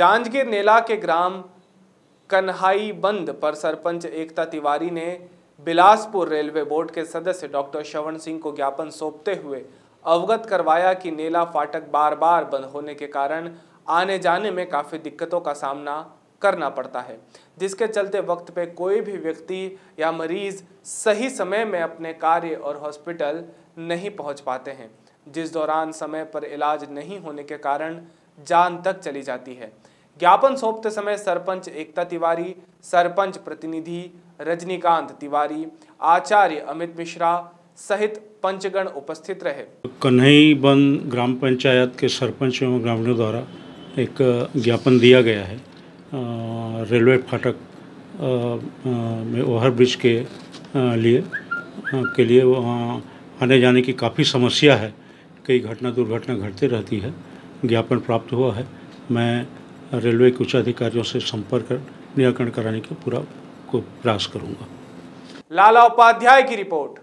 जांजगीर नेला के ग्राम कन्हाई बंद पर सरपंच एकता तिवारी ने बिलासपुर रेलवे बोर्ड के सदस्य डॉक्टर श्रवण सिंह को ज्ञापन सौंपते हुए अवगत करवाया कि नेला फाटक बार बार बंद होने के कारण आने जाने में काफ़ी दिक्कतों का सामना करना पड़ता है जिसके चलते वक्त पे कोई भी व्यक्ति या मरीज सही समय में अपने कार्य और हॉस्पिटल नहीं पहुंच पाते हैं जिस दौरान समय पर इलाज नहीं होने के कारण जान तक चली जाती है ज्ञापन सौंपते समय सरपंच एकता तिवारी सरपंच प्रतिनिधि रजनीकांत तिवारी आचार्य अमित मिश्रा सहित पंचगण उपस्थित रहे कन्हई बंद ग्राम पंचायत के सरपंच एवं ग्रामीणों द्वारा एक ज्ञापन दिया गया है रेलवे फाटक में ओवर ब्रिज के लिए के लिए वहाँ आने जाने की काफ़ी समस्या है कई घटना दुर्घटना घटती रहती है ज्ञापन प्राप्त हुआ है मैं रेलवे के उच्च अधिकारियों से संपर्क निराकरण कराने का पूरा को प्रयास करूंगा लाला उपाध्याय की रिपोर्ट